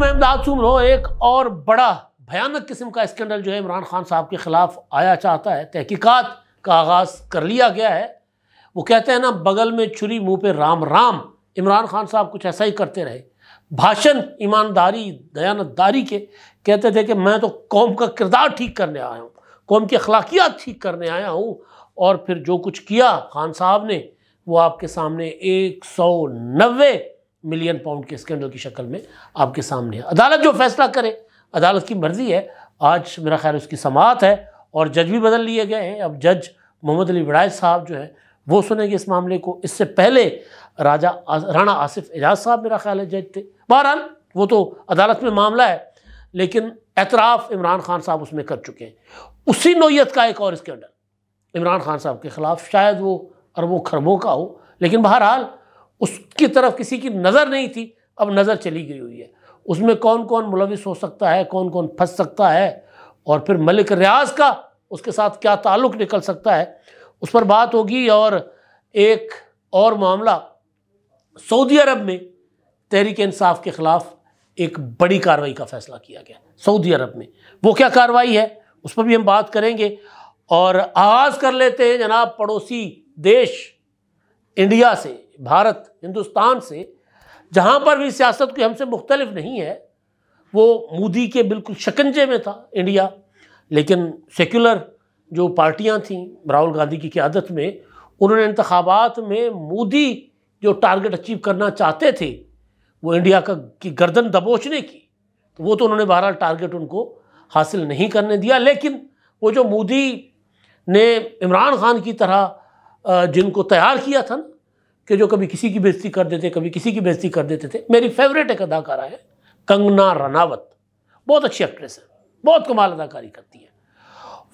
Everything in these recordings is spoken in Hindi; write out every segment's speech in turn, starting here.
मैं अहमदाद सुन रहा एक और बड़ा भयानक किस्म का स्कैंडल जो है इमरान खान साहब के ख़िलाफ़ आया चाहता है तहकीकात का आगाज़ कर लिया गया है वो कहते हैं ना बगल में छुरी मुंह पे राम राम इमरान खान साहब कुछ ऐसा ही करते रहे भाषण ईमानदारी दयानतदारी के कहते थे कि मैं तो कौम का किरदार ठीक करने आया हूँ कौम की अखलाकियात ठीक करने आया हूँ और फिर जो कुछ किया खान साहब ने वो आपके सामने एक सौ नब्बे मिलियन पाउंड के स्कैंडल की शक्ल में आपके सामने है अदालत जो फैसला करे अदालत की मर्ज़ी है आज मेरा ख्याल उसकी समात है और जज भी बदल लिए गए हैं अब जज मोहम्मद अली बड़ाज साहब जो है वो सुनेंगे इस मामले को इससे पहले राजा राणा आसिफ एजाज साहब मेरा ख्याल है जज थे बहरहाल वो तो अदालत में मामला है लेकिन एतराफ़ इमरान खान साहब उसमें कर चुके हैं उसी नोयत का एक और स्कैंडल इमरान खान साहब के ख़िलाफ़ शायद वो अरबों खरबों का हो लेकिन बहरहाल उसकी तरफ किसी की नज़र नहीं थी अब नज़र चली गई हुई है उसमें कौन कौन मुलविस हो सकता है कौन कौन फंस सकता है और फिर मलिक रियाज का उसके साथ क्या ताल्लुक़ निकल सकता है उस पर बात होगी और एक और मामला सऊदी अरब में तहरीक इंसाफ के ख़िलाफ़ एक बड़ी कार्रवाई का फैसला किया गया सऊदी अरब में वो क्या कार्रवाई है उस पर भी हम बात करेंगे और आगाज़ कर लेते हैं जनाब पड़ोसी देश इंडिया से भारत हिंदुस्तान से जहाँ पर भी सियासत कोई हमसे मुख्तलिफ नहीं है वो मोदी के बिल्कुल शकंजे में था इंडिया लेकिन सेक्युलर जो पार्टियाँ थीं राहुल गांधी की क्यादत में उन्होंने इंतबात में मोदी जो टारगेट अचीव करना चाहते थे वो इंडिया का की गर्दन दबोचने की तो वो तो उन्होंने बहरहाल टारगेट उनको हासिल नहीं करने दिया लेकिन वो जो मोदी ने इमरान खान की तरह जिनको तैयार किया था ना कि जो कभी किसी की बेजती कर देते कभी किसी की बेजती कर देते थे मेरी फेवरेट एक अदाकारा है कंगना रनावत बहुत अच्छी एक्ट्रेस है बहुत कमाल अदाकारी करती है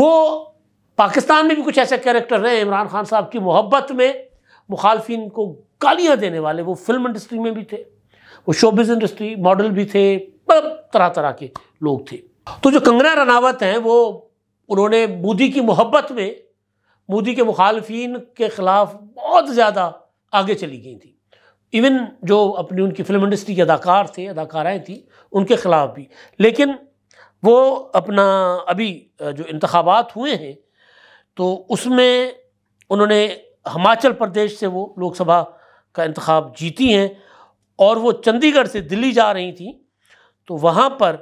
वो पाकिस्तान में भी कुछ ऐसे कैरेक्टर रहे इमरान खान साहब की मोहब्बत में मुखालफिन को गालियाँ देने वाले वो फिल्म इंडस्ट्री में भी थे वो शोबिज इंडस्ट्री मॉडल भी थे मतलब तरह तरह के लोग थे तो जो कंगना रनावत हैं वो उन्होंने मोदी की मोहब्बत में मोदी के मुखालफिन के ख़िलाफ़ बहुत ज़्यादा आगे चली गई थी इवन जो अपनी उनकी फिल्म इंडस्ट्री के अदाकार थे अदाकाराएँ थी उनके ख़िलाफ़ भी लेकिन वो अपना अभी जो इंतबात हुए हैं तो उसमें उन्होंने हिमाचल प्रदेश से वो लोकसभा का इंतखब जीती हैं और वो चंडीगढ़ से दिल्ली जा रही थी तो वहाँ पर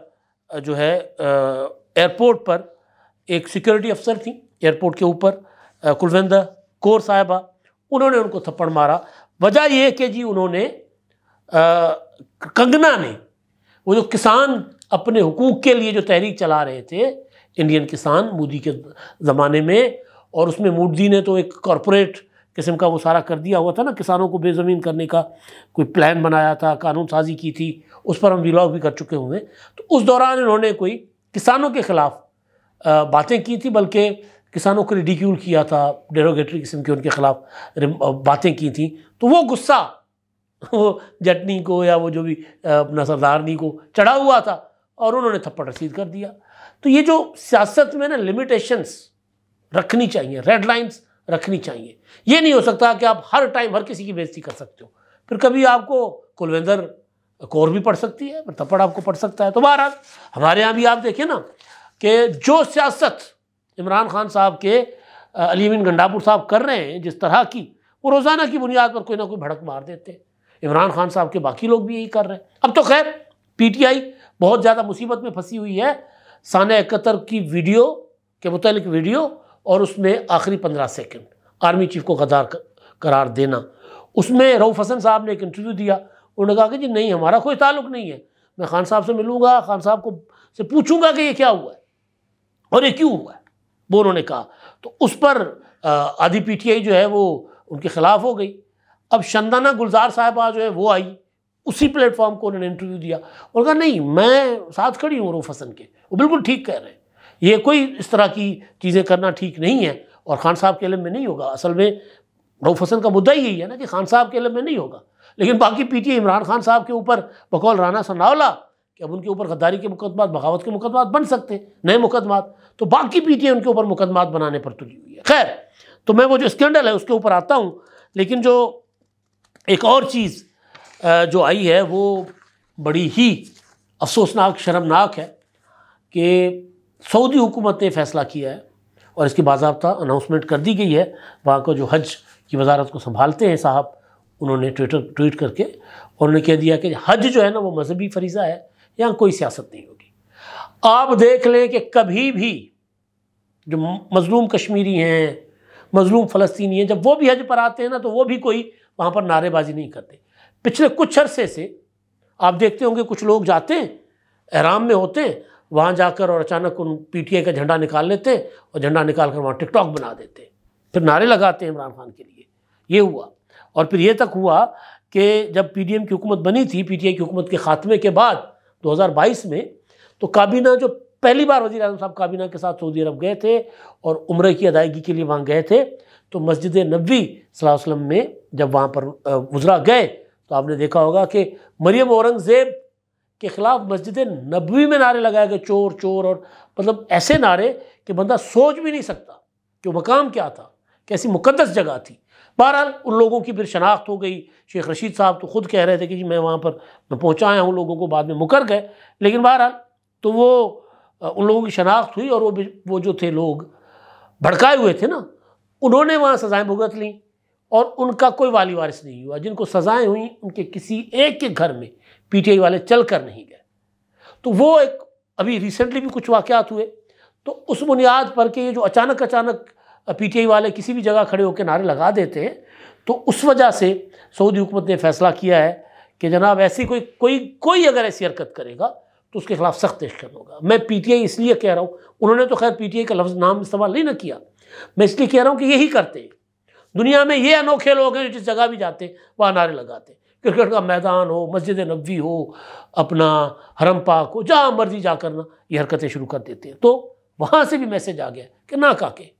जो है एयरपोर्ट पर एक सिक्योरिटी अफसर थी एयरपोर्ट के ऊपर कुलविंदर कौर साहिबा उन्होंने उनको थप्पड़ मारा वजह यह कि जी उन्होंने आ, कंगना ने वो जो किसान अपने हुकूक के लिए जो तहरीक चला रहे थे इंडियन किसान मोदी के ज़माने में और उसमें मोदी ने तो एक कॉरपोरेट किस्म का वो सारा कर दिया हुआ था ना किसानों को बेज़मीन करने का कोई प्लान बनाया था कानून साजी की थी उस पर हम विलॉग भी कर चुके हुए तो उस दौरान इन्होंने कोई किसानों के ख़िलाफ़ बातें की थी बल्कि किसानों को रिडिक्यूल किया था डेरोगेटरी किस्म के उनके ख़िलाफ़ बातें की थी तो वो गुस्सा वो जटनी को या वो जो भी अपना सरदारनी को चढ़ा हुआ था और उन्होंने थप्पड़ रसीद कर दिया तो ये जो सियासत में ना लिमिटेशंस रखनी चाहिए रेड लाइंस रखनी चाहिए ये नहीं हो सकता कि आप हर टाइम हर किसी की बेजती कर सकते हो फिर कभी आपको कुलवेंदर कौर भी पढ़ सकती है पर थप्पड़ आपको पढ़ सकता है तो बहरहाल हमारे यहाँ भी आप देखिए ना कि जो सियासत इमरान खान साहब के अली बिन गंडापुर साहब कर रहे हैं जिस तरह की वो रोज़ाना की बुनियाद पर कोई ना कोई भड़क मार देते हैं इमरान खान साहब के बाकी लोग भी यही कर रहे हैं अब तो खैर पीटीआई बहुत ज़्यादा मुसीबत में फंसी हुई है सान इकहत्तर की वीडियो के मुतल वीडियो और उसमें आखिरी पंद्रह सेकेंड आर्मी चीफ को गदार करार देना उसमें रऊफ़ हसन साहब ने एक इंटरव्यू दिया उन्होंने कहा कि जी नहीं हमारा कोई ताल्लुक नहीं है मैं खान साहब से मिलूँगा खान साहब को से पूछूंगा कि ये क्या हुआ है और ये क्यों हुआ है वो उन्होंने कहा तो उस पर आधी पी टी आई जो है वो उनके ख़िलाफ़ हो गई अब शंदाना गुलजार साहबा जो है वो आई उसी प्लेटफॉर्म को उन्होंने इंटरव्यू दिया और कहा नहीं मैं साथ खड़ी हूँ रूफ हसन के वो बिल्कुल ठीक कह रहे हैं ये कोई इस तरह की चीज़ें करना ठीक नहीं है और खान साहब के इलम में नहीं होगा असल में रूफ हसन का मुद्दा यही है ना कि खान साहब के इलम में नहीं होगा लेकिन बाकी पीटीए इमरान खान साहब के ऊपर बकौल राना सनावला कि अब उनके ऊपर गद्दारी के मुकदमात बगावत के मुकदमात बन सकते हैं नए मुकदमात तो बाकी पीटीए उनके ऊपर मुकदमात बनाने पर तुली हुई है खैर तो मैं वो जो स्कैंडल है उसके ऊपर आता हूँ लेकिन जो एक और चीज़ जो आई है वो बड़ी ही अफसोसनाक शर्मनाक है कि सऊदी हुकूमत ने फैसला किया है और इसकी बाबा अनाउंसमेंट कर दी गई है वहाँ को जो हज की वजारत को संभालते हैं साहब उन्होंने ट्विटर ट्वीट करके उन्होंने कह दिया कि हज जो है ना वो मजहबी फरीज़ा है यहाँ कोई सियासत नहीं होगी आप देख लें कि कभी भी जो मज़लूम कश्मीरी हैं मज़लूम फ़लस्तीनी हैं जब वो भी हज पर आते हैं ना तो वो भी कोई वहाँ पर नारेबाजी नहीं करते पिछले कुछ अरसे से आप देखते होंगे कुछ लोग जाते हैं एहराम में होते हैं वहाँ जाकर और अचानक उन पीटीए का झंडा निकाल लेते हैं और झंडा निकाल कर वहाँ टिकटॉक बना देते हैं फिर नारे लगाते हैं इमरान खान के लिए ये हुआ और फिर ये तक हुआ कि जब पीडीएम की हुकूमत बनी थी पीटीए की हुकूमत के ख़ात्मे के बाद 2022 में तो काबीना जो पहली बार वजी अजम साहब काबीना के साथ सऊदी अरब गए थे और उम्र की अदायगी के लिए वहाँ गए थे तो मस्जिद नबी वसल्लम में जब वहाँ पर उजरा गए तो आपने देखा होगा कि मरियम औरंगज़ेब के ख़िलाफ़ मस्जिद नबी में नारे लगाए गए चोर चोर और मतलब ऐसे नारे कि बंदा सोच भी नहीं सकता कि मकाम क्या था कैसी मुकदस जगह थी बहरहाल उन लोगों की फिर शनाख्त हो गई शेख रशीद साहब तो खुद कह रहे थे कि जी मैं वहाँ पर मैं पहुँचाया हूँ लोगों को बाद में मुकर गए लेकिन बहरहाल तो वो उन लोगों की शनाख्त हुई और वो वो जो थे लोग भड़काए हुए थे ना उन्होंने वहाँ सज़ाएँ भुगत लीं और उनका कोई वाली वारिस नहीं हुआ जिनको सज़ाएँ हुई उनके किसी एक के घर में आई वाले चल कर नहीं गए तो वो एक अभी रिसेंटली भी कुछ वाक़ हुए तो उस बुनियाद पर कि ये जो अचानक अचानक पीटीआई वाले किसी भी जगह खड़े होकर नारे लगा देते हैं तो उस वजह से सऊदी हुकूमत ने फैसला किया है कि जनाब ऐसी कोई कोई कोई अगर ऐसी हरकत करेगा तो उसके खिलाफ सख्त एक्शन होगा मैं पीटीआई इसलिए कह रहा हूँ उन्होंने तो खैर पीटीआई का लफ्ज़ नाम इस्तेमाल नहीं ना किया मैं इसलिए कह रहा हूँ कि यही करते हैं दुनिया में ये अनोखे लोग हैं जिस जगह भी जाते हैं वहाँ नारे लगाते क्रिकेट का मैदान हो मस्जिद नबी हो अपना हरम पाक हो जहाँ मर्जी जा करना ये हरकतें शुरू कर देते हैं तो वहाँ से भी मैसेज आ गया कि ना काके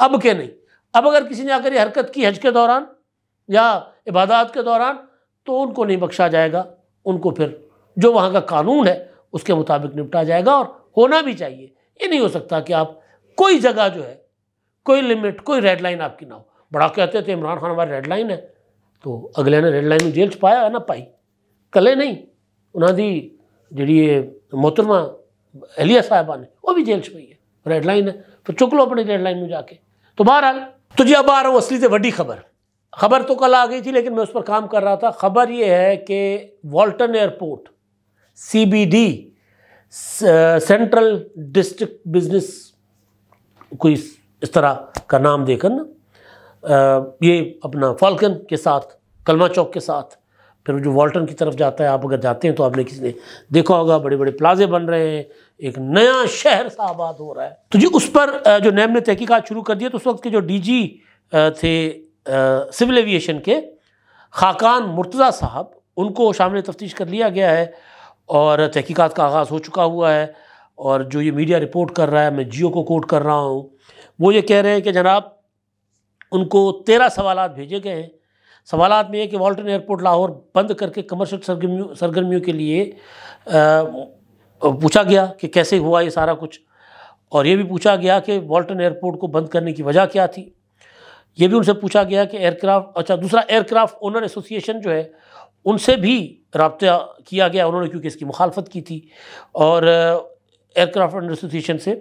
अब के नहीं अब अगर किसी ने आकर ये हरकत की हज के दौरान या इबादत के दौरान तो उनको नहीं बख्शा जाएगा उनको फिर जो वहाँ का कानून है उसके मुताबिक निपटा जाएगा और होना भी चाहिए ये नहीं हो सकता कि आप कोई जगह जो है कोई लिमिट कोई रेड लाइन आपकी ना हो बड़ा कहते थे इमरान खान हमारी रेड लाइन है तो अगले ने रेड लाइन में जेल च पाया ना पाई कले नहीं उन्होंने जी मोहतरमा एलिया साहबा ने वो भी जेल च है रेड लाइन है तो चुक लो अपनी रेडलाइन में जाके तो बहरहाल तो जी अब आ रहा हूँ असली से बड़ी खबर खबर तो कल आ गई थी लेकिन मैं उस पर काम कर रहा था खबर ये है कि Walton airport CBD central district business कोई इस तरह का नाम देकर ना ये अपना फाल्कन के साथ कलमा चौक के साथ फिर जो वॉल्टन की तरफ जाता है आप अगर जाते हैं तो आपने किसी ने देखा होगा बड़े बड़े प्लाजे बन रहे हैं एक नया शहर सा आबाद हो रहा है तो जी उस पर जो नैम ने तहकीकात शुरू कर दिया तो उस वक्त के जो डी थे सिविल एविएशन के खाकान मुर्तज़ा साहब उनको शामिल तफ्तीश कर लिया गया है और तहकीकात का आगाज़ हो चुका हुआ है और जो ये मीडिया रिपोर्ट कर रहा है मैं जियो को कोट कर रहा हूँ वो ये कह रहे हैं कि जनाब उनको तेरह सवाल भेजे गए हैं सवाल में है कि वॉल्टन एयरपोर्ट लाहौर बंद करके कमर्शियल सरगर्मियों सरगर्मियों के लिए पूछा गया कि कैसे हुआ ये सारा कुछ और ये भी पूछा गया कि वॉल्टन एयरपोर्ट को बंद करने की वजह क्या थी ये भी उनसे पूछा गया कि एयरक्राफ्ट अच्छा दूसरा एयरक्राफ्ट ओनर एसोसिएशन जो है उनसे भी रबता किया गया उन्होंने क्योंकि इसकी मुखालफत की थी और एयरक्राफ्ट ओनर एसोसिएशन से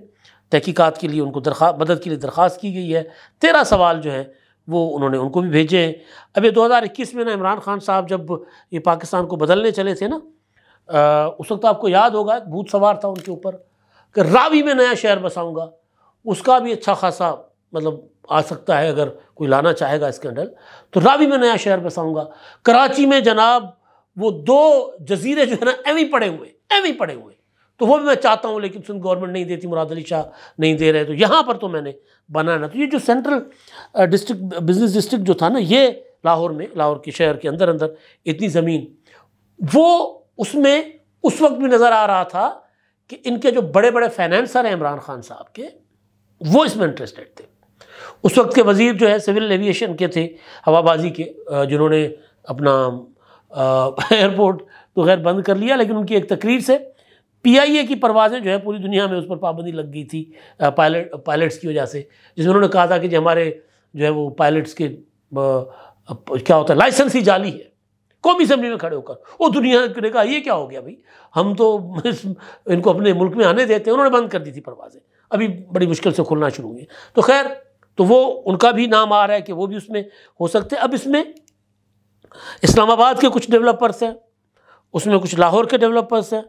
तहकीक़ात के लिए उनको दरख्वा मदद के लिए दरख्वास्त की गई है तेरह सवाल जो है वो उन्होंने उनको भी भेजे हैं दो हज़ार 2021 में ना इमरान खान साहब जब ये पाकिस्तान को बदलने चले थे ना उस वक्त आपको याद होगा भूत सवार था उनके ऊपर कि रावी में नया शहर बसाऊंगा उसका भी अच्छा खासा मतलब आ सकता है अगर कोई लाना चाहेगा स्कैंडल तो रावी में नया शहर बसाऊंगा कराची में जनाब वो दो जजीरे जो है ना एवं पड़े हुए एवं पड़े हुए तो वो भी मैं चाहता हूँ लेकिन सिंध गवर्नमेंट नहीं देती मुराद अली शाह नहीं दे रहे तो यहाँ पर तो मैंने बनाना तो ये जो सेंट्रल डिस्ट्रिक्ट बिजनेस डिस्ट्रिक्ट जो था ना ये लाहौर में लाहौर के शहर के अंदर अंदर इतनी ज़मीन वो उसमें उस वक्त भी नज़र आ रहा था कि इनके जो बड़े बड़े फाइनेंसर हैं इमरान खान साहब के वो इसमें इंटरेस्टेड थे उस वक्त के वजीर जो है सिविल एविएशन के थे हवाबाजी के जिन्होंने अपना एयरपोर्ट तो खैर बंद कर लिया लेकिन उनकी एक तकरीर से पीआईए की परवाज़ें जो है पूरी दुनिया में उस पर पाबंदी लग गई थी पायलट पायलट्स की वजह से जिसमें उन्होंने कहा था कि जो हमारे जो है वो पायलट्स के क्या होता है लाइसेंस ही जाली है कौमी असम्बली में खड़े होकर वो दुनिया ने कहा ये क्या हो गया भाई हम तो इनको अपने मुल्क में आने देते हैं उन्होंने बंद कर दी थी परवाज़ें अभी बड़ी मुश्किल से खुलना शुरू हुई तो खैर तो वो उनका भी नाम आ रहा है कि वो भी उसमें हो सकते हैं अब इसमें इस्लामाबाद के कुछ डेवलपर्स हैं उसमें कुछ लाहौर के डेवलपर्स हैं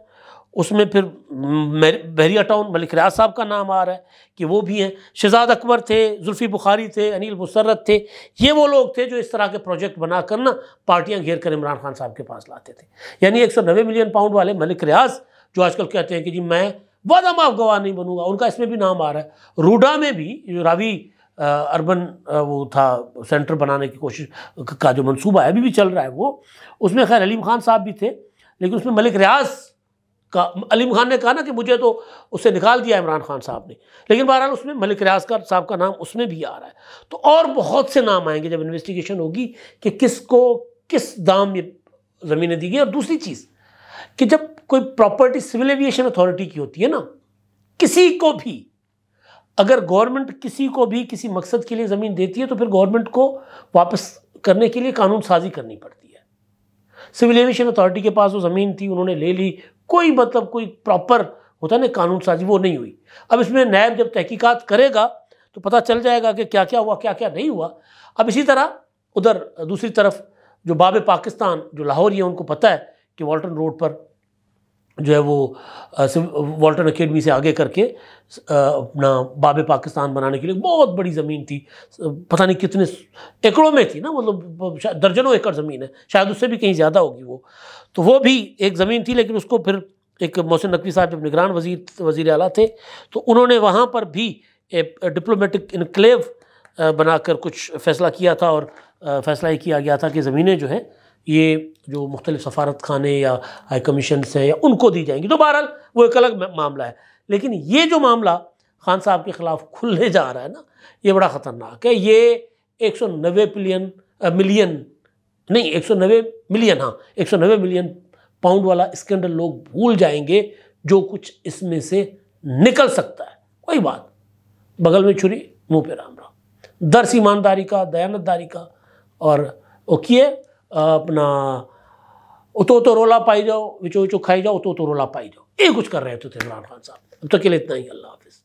उसमें फिर बहरिया टाउन मलिक रियाज साहब का नाम आ रहा है कि वो भी हैं शहजाद अकबर थे जुल्फ़ी बुखारी थे अनिल मुसरत थे ये वो लोग थे जो इस तरह के प्रोजेक्ट बना कर ना पार्टियाँ घेर कर इमरान खान साहब के पास लाते थे यानी एक सौ नब्बे मिलियन पाउंड वाले मलिक रियाज जो आजकल कहते हैं कि जी मैं वादा माफ गवाह नहीं बनूंगा उनका इसमें भी नाम आ रहा है रूडा में भी रावी आ, अर्बन आ, वो था सेंटर बनाने की कोशिश का जो मंसूबा है अभी भी चल रहा है वो उसमें खैर अलीम खान साहब भी थे लेकिन उसमें मलिक रियाज का अलीम खान ने कहा ना कि मुझे तो उससे निकाल दिया इमरान खान साहब ने लेकिन बहरहाल उसमें मलिक रियाज का साहब का नाम उसमें भी आ रहा है तो और बहुत से नाम आएंगे जब इन्वेस्टिगेशन होगी कि किसको किस दाम ये ज़मीनें दी गई और दूसरी चीज़ कि जब कोई प्रॉपर्टी सिविल एविएशन अथॉरिटी की होती है ना किसी को भी अगर गवर्नमेंट किसी को भी किसी मकसद के लिए ज़मीन देती है तो फिर गवर्नमेंट को वापस करने के लिए कानून साजी करनी पड़ती है सिविल एविएशन अथॉरिटी के पास वो ज़मीन थी उन्होंने ले ली कोई मतलब कोई प्रॉपर होता ना कानून साजी वो नहीं हुई अब इसमें नैब जब तहकीकात करेगा तो पता चल जाएगा कि क्या क्या हुआ क्या क्या नहीं हुआ अब इसी तरह उधर दूसरी तरफ जो बाब पाकिस्तान जो लाहौरी है उनको पता है कि वॉल्टन रोड पर जो है वो वॉल्टन अकेडमी से आगे करके अपना बाब पाकिस्तान बनाने के लिए बहुत बड़ी ज़मीन थी पता नहीं कितने एकड़ों में थी ना मतलब दर्जनों एकड़ ज़मीन है शायद उससे भी कहीं ज़्यादा होगी वो तो वो भी एक ज़मीन थी लेकिन उसको फिर एक मोहसिन नकवी साहब जब निगरान वजीर वजीर अला थे तो उन्होंने वहाँ पर भी डिप्लोमेटिक इनकलेव बनाकर कुछ फैसला किया था और फैसला ये किया गया था कि ज़मीनें जो हैं ये जो मुख्तलिफ सफारत खाने या हाई कमीशन हैं या उनको दी जाएंगी तो बहरहाल वो एक अलग मामला है लेकिन ये जो मामला खान साहब के ख़िलाफ़ खुलने जा रहा है ना ये बड़ा ख़तरनाक है ये एक सौ पिलियन मिलियन नहीं एक सौ नबे मिलियन हाँ एक मिलियन पाउंड वाला स्कैंडल लोग भूल जाएंगे जो कुछ इसमें से निकल सकता है कोई बात बगल में छुरी मुंह पे राम राम दर्श ईमानदारी का दयानतदारी का और वो किए अपना उतो तो रोला पाई जाओ विचो विचो खाई जाओ उतो तो रोला पाई जाओ ये कुछ कर रहे थे इमरान खान साहब अब तो के लिए इतना ही अल्लाह हाफिज़